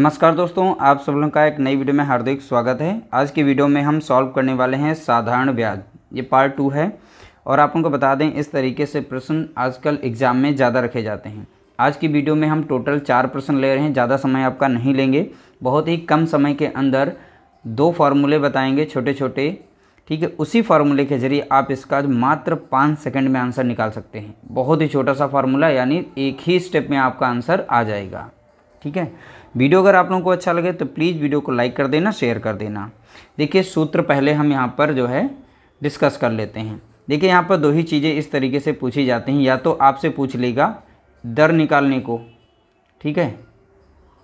नमस्कार दोस्तों आप सब लोगों का एक नई वीडियो में हार्दिक स्वागत है आज की वीडियो में हम सॉल्व करने वाले हैं साधारण ब्याज ये पार्ट टू है और आप उनको बता दें इस तरीके से प्रश्न आजकल एग्ज़ाम में ज़्यादा रखे जाते हैं आज की वीडियो में हम टोटल चार प्रश्न ले रहे हैं ज़्यादा समय आपका नहीं लेंगे बहुत ही कम समय के अंदर दो फार्मूले बताएँगे छोटे छोटे ठीक है उसी फार्मूले के ज़रिए आप इसका मात्र पाँच सेकंड में आंसर निकाल सकते हैं बहुत ही छोटा सा फार्मूला यानी एक ही स्टेप में आपका आंसर आ जाएगा ठीक है वीडियो अगर आप लोगों को अच्छा लगे तो प्लीज़ वीडियो को लाइक कर देना शेयर कर देना देखिए सूत्र पहले हम यहाँ पर जो है डिस्कस कर लेते हैं देखिए यहाँ पर दो ही चीज़ें इस तरीके से पूछी जाती हैं या तो आपसे पूछ लेगा दर निकालने को ठीक है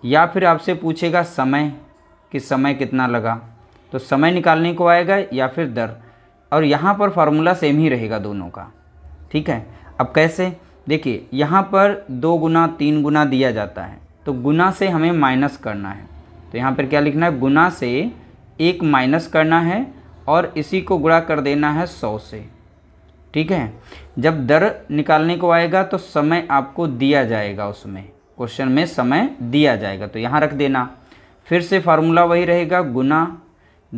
या फिर आपसे पूछेगा समय कि समय कितना लगा तो समय निकालने को आएगा या फिर दर और यहाँ पर फार्मूला सेम ही रहेगा दोनों का ठीक है अब कैसे देखिए यहाँ पर दो गुना तीन गुना दिया जाता है तो गुना से हमें माइनस करना है तो यहाँ पर क्या लिखना है गुना से एक माइनस करना है और इसी को गुणा कर देना है सौ से ठीक है जब दर निकालने को आएगा तो समय आपको दिया जाएगा उसमें क्वेश्चन में समय दिया जाएगा तो यहाँ रख देना फिर से फार्मूला वही रहेगा गुना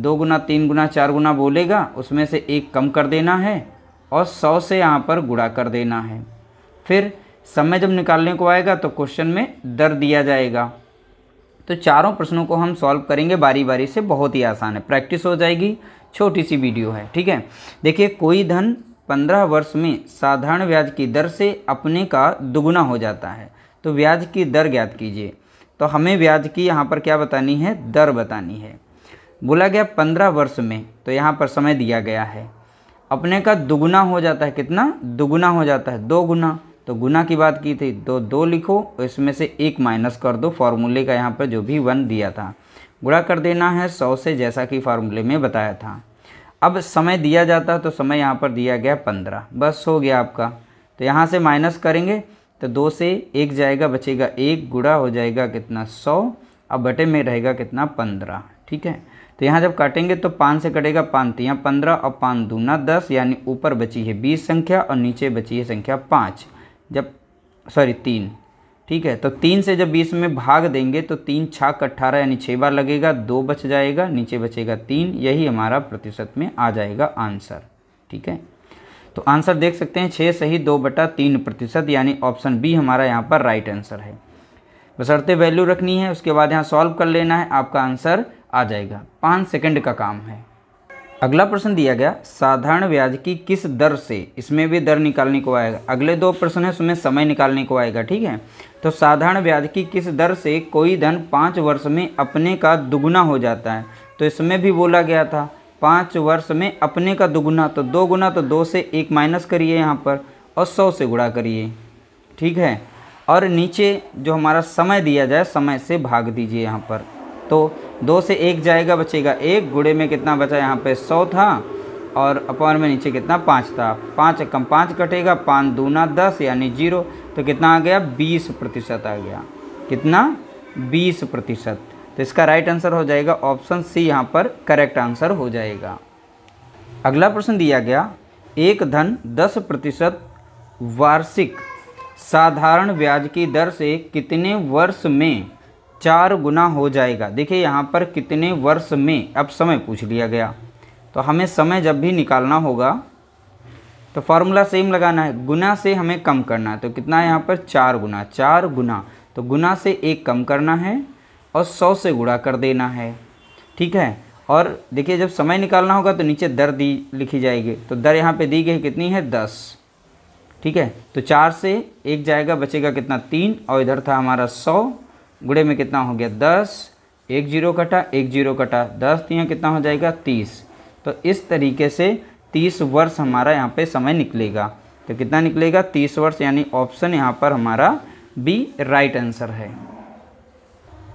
दो गुना तीन गुना चार गुना बोलेगा उसमें से एक कम कर देना है और सौ से यहाँ पर गुणा कर देना है फिर समय जब निकालने को आएगा तो क्वेश्चन में दर दिया जाएगा तो चारों प्रश्नों को हम सॉल्व करेंगे बारी बारी से बहुत ही आसान है प्रैक्टिस हो जाएगी छोटी सी वीडियो है ठीक है देखिए कोई धन पंद्रह वर्ष में साधारण ब्याज की दर से अपने का दुगुना हो जाता है तो ब्याज की दर ज्ञात कीजिए तो हमें ब्याज की यहाँ पर क्या बतानी है दर बतानी है बोला गया पंद्रह वर्ष में तो यहाँ पर समय दिया गया है अपने का दुगुना हो जाता है कितना दुगुना हो जाता है दो गुना तो गुना की बात की थी तो दो लिखो इसमें से एक माइनस कर दो फार्मूले का यहाँ पर जो भी वन दिया था गुणा कर देना है सौ से जैसा कि फार्मूले में बताया था अब समय दिया जाता तो समय यहाँ पर दिया गया पंद्रह बस हो गया आपका तो यहाँ से माइनस करेंगे तो दो से एक जाएगा बचेगा एक गुड़ा हो जाएगा कितना सौ अब बटे में रहेगा कितना पंद्रह ठीक है तो यहाँ जब काटेंगे तो पाँच से कटेगा पाँच तियाँ तो पंद्रह और पाँच दूना दस यानी ऊपर बची है बीस संख्या और नीचे बची है संख्या पाँच जब सॉरी तीन ठीक है तो तीन से जब बीस में भाग देंगे तो तीन छाक अट्ठारह यानी छः बार लगेगा दो बच जाएगा नीचे बचेगा तीन यही हमारा प्रतिशत में आ जाएगा आंसर ठीक है तो आंसर देख सकते हैं छः सही दो बटा तीन प्रतिशत यानी ऑप्शन बी हमारा यहाँ पर राइट आंसर है बसरते वैल्यू रखनी है उसके बाद यहाँ सॉल्व कर लेना है आपका आंसर आ जाएगा पाँच सेकेंड का काम है अगला प्रश्न दिया गया साधारण ब्याज की किस दर से इसमें भी दर निकालने को आएगा अगले दो प्रश्न है उसमें समय निकालने को आएगा ठीक है तो साधारण ब्याज की किस दर से कोई धन पाँच वर्ष में अपने का दुगुना हो जाता है तो इसमें भी बोला गया था पाँच वर्ष में अपने का दुगुना तो दो गुना तो दो से एक माइनस करिए यहाँ पर और सौ से गुणा करिए ठीक है और नीचे जो हमारा समय दिया जाए समय से भाग दीजिए यहाँ पर तो दो से एक जाएगा बचेगा एक गुड़े में कितना बचा यहाँ पे सौ था और अपॉन में नीचे कितना पाँच था पाँच कम पाँच कटेगा पाँच दूना दस यानी जीरो तो कितना आ गया बीस प्रतिशत आ गया कितना बीस प्रतिशत तो इसका राइट आंसर हो जाएगा ऑप्शन सी यहाँ पर करेक्ट आंसर हो जाएगा अगला प्रश्न दिया गया एक धन दस प्रतिशत वार्षिक साधारण ब्याज की दर से कितने वर्ष में चार गुना हो जाएगा देखिए यहाँ पर कितने वर्ष में अब समय पूछ लिया गया तो हमें समय जब भी निकालना होगा तो फार्मूला सेम लगाना है गुना से हमें कम करना है तो कितना है यहाँ पर चार गुना चार गुना तो गुना से एक कम करना है और सौ से गुणा कर देना है ठीक है और देखिए जब समय निकालना होगा तो नीचे दर दी लिखी जाएगी तो दर यहाँ पे दी गई कितनी है दस ठीक है तो चार से एक जाएगा बचेगा कितना तीन और इधर था हमारा सौ गुड़े में कितना हो गया दस एक जीरो कटा एक जीरो कटा दस यहाँ कितना हो जाएगा तीस तो इस तरीके से तीस वर्ष हमारा यहाँ पे समय निकलेगा तो कितना निकलेगा तीस वर्ष यानी ऑप्शन यहाँ पर हमारा बी राइट आंसर है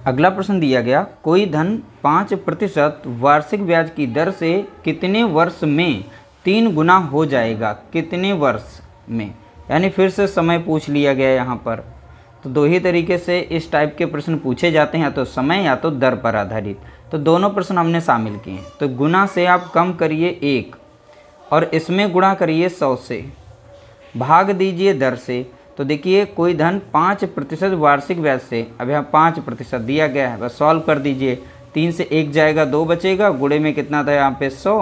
अगला प्रश्न दिया गया कोई धन पाँच प्रतिशत वार्षिक ब्याज की दर से कितने वर्ष में तीन गुना हो जाएगा कितने वर्ष में यानी फिर से समय पूछ लिया गया यहाँ पर तो दो ही तरीके से इस टाइप के प्रश्न पूछे जाते हैं या तो समय या तो दर पर आधारित तो दोनों प्रश्न हमने शामिल किए हैं तो गुना से आप कम करिए एक और इसमें गुणा करिए सौ से भाग दीजिए दर से तो देखिए कोई धन पाँच प्रतिशत वार्षिक ब्याज से अब यहाँ पाँच प्रतिशत दिया गया है बस सॉल्व कर दीजिए तीन से एक जाएगा दो बचेगा गुड़े में कितना था यहाँ पे सौ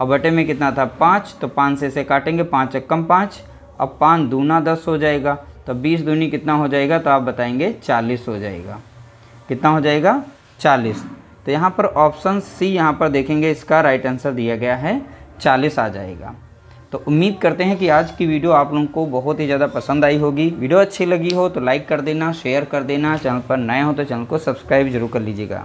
और बटे में कितना था पाँच तो पाँच से इसे काटेंगे पाँच कम पाँच अब पाँच दूना दस हो जाएगा तो बीस दूनी कितना हो जाएगा तो आप बताएंगे चालीस हो जाएगा कितना हो जाएगा चालीस तो यहाँ पर ऑप्शन सी यहाँ पर देखेंगे इसका राइट आंसर दिया गया है चालीस आ जाएगा तो उम्मीद करते हैं कि आज की वीडियो आप लोगों को बहुत ही ज़्यादा पसंद आई होगी वीडियो अच्छी लगी हो तो लाइक कर देना शेयर कर देना चैनल पर नए हो तो चैनल को सब्सक्राइब जरूर कर लीजिएगा